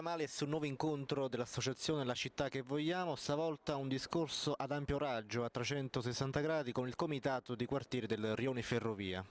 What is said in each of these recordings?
Maria Males, un nuovo incontro dell'associazione La città che vogliamo, stavolta un discorso ad ampio raggio a 360 gradi con il comitato di quartiere del Rione Ferrovia.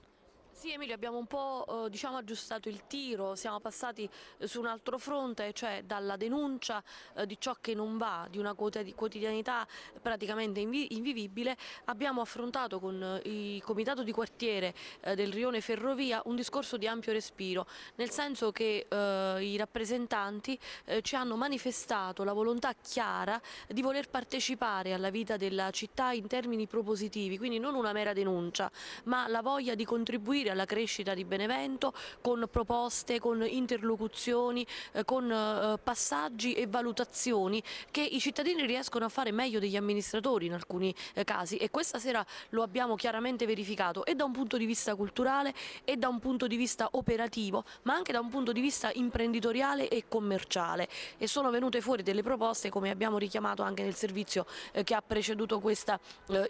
Sì Emilio, abbiamo un po' eh, diciamo, aggiustato il tiro, siamo passati eh, su un altro fronte, cioè dalla denuncia eh, di ciò che non va, di una quotidianità praticamente invivibile, abbiamo affrontato con il comitato di quartiere del rione Ferrovia un discorso di ampio respiro, nel senso che i rappresentanti ci hanno manifestato la volontà chiara di voler partecipare alla vita della città in termini propositivi, quindi non una mera denuncia, ma la voglia di contribuire contribuire alla crescita di Benevento con proposte, con interlocuzioni, eh, con eh, passaggi e valutazioni che i cittadini riescono a fare meglio degli amministratori in alcuni eh, casi e questa sera lo abbiamo chiaramente verificato e da un punto di vista culturale e da un punto di vista operativo ma anche da un punto di vista imprenditoriale e commerciale e sono venute fuori delle proposte come abbiamo richiamato anche nel servizio che ha preceduto questa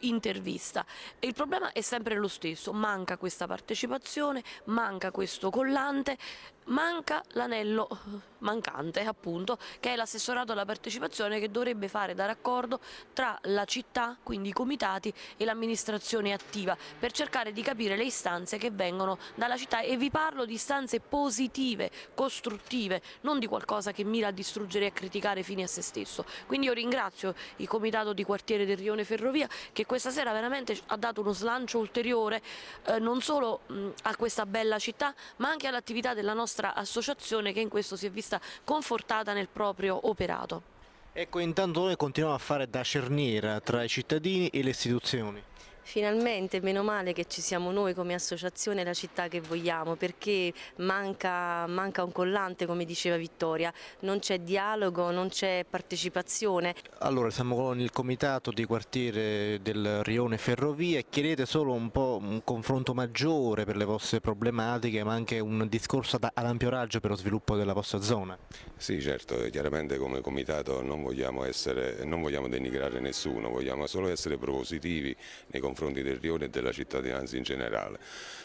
intervista. Il problema è sempre lo stesso, manca questa partecipazione partecipazione, manca questo collante, manca l'anello mancante appunto che è l'assessorato alla partecipazione che dovrebbe fare da raccordo tra la città, quindi i comitati e l'amministrazione attiva per cercare di capire le istanze che vengono dalla città e vi parlo di istanze positive, costruttive, non di qualcosa che mira a distruggere e a criticare fine a se stesso. Quindi io ringrazio il comitato di quartiere del Rione Ferrovia che questa sera veramente ha dato uno slancio ulteriore eh, non solo mh, a questa bella città ma anche all'attività della nostra associazione che in questo si è vista coscienza confortata nel proprio operato. Ecco, intanto noi continuiamo a fare da cerniera tra i cittadini e le istituzioni. Finalmente, meno male che ci siamo noi come associazione la città che vogliamo, perché manca, manca un collante, come diceva Vittoria, non c'è dialogo, non c'è partecipazione. Allora, siamo con il comitato di quartiere del Rione Ferrovie, e chiedete solo un po' un confronto maggiore per le vostre problematiche, ma anche un discorso ad ampio raggio per lo sviluppo della vostra zona. Sì, certo, chiaramente come comitato non vogliamo, essere, non vogliamo denigrare nessuno, vogliamo solo essere propositivi nei confronti confronti del Rione e della cittadinanza in generale.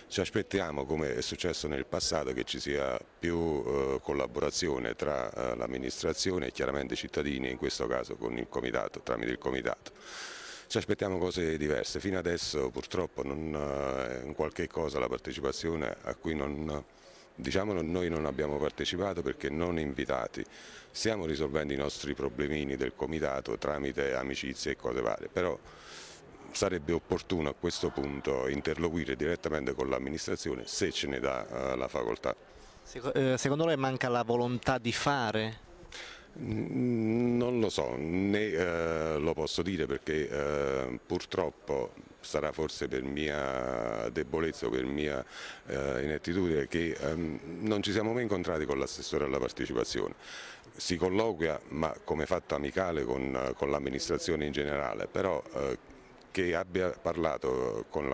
Ci aspettiamo, come è successo nel passato, che ci sia più eh, collaborazione tra eh, l'amministrazione e chiaramente i cittadini, in questo caso con il comitato, tramite il comitato ci aspettiamo cose diverse. Fino adesso purtroppo non, eh, in qualche cosa la partecipazione a cui non, diciamo, noi non abbiamo partecipato perché non invitati. Stiamo risolvendo i nostri problemini del comitato tramite amicizie e cose varie, però sarebbe opportuno a questo punto interloquire direttamente con l'amministrazione se ce ne dà eh, la facoltà. Eh, secondo lei manca la volontà di fare? Non lo so, né eh, lo posso dire perché eh, purtroppo sarà forse per mia debolezza o per mia eh, inettitudine che ehm, non ci siamo mai incontrati con l'assessore alla partecipazione. Si colloquia ma come fatto amicale con, con l'amministrazione in generale, però eh, che abbia parlato con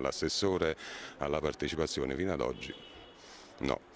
l'assessore alla partecipazione fino ad oggi. No.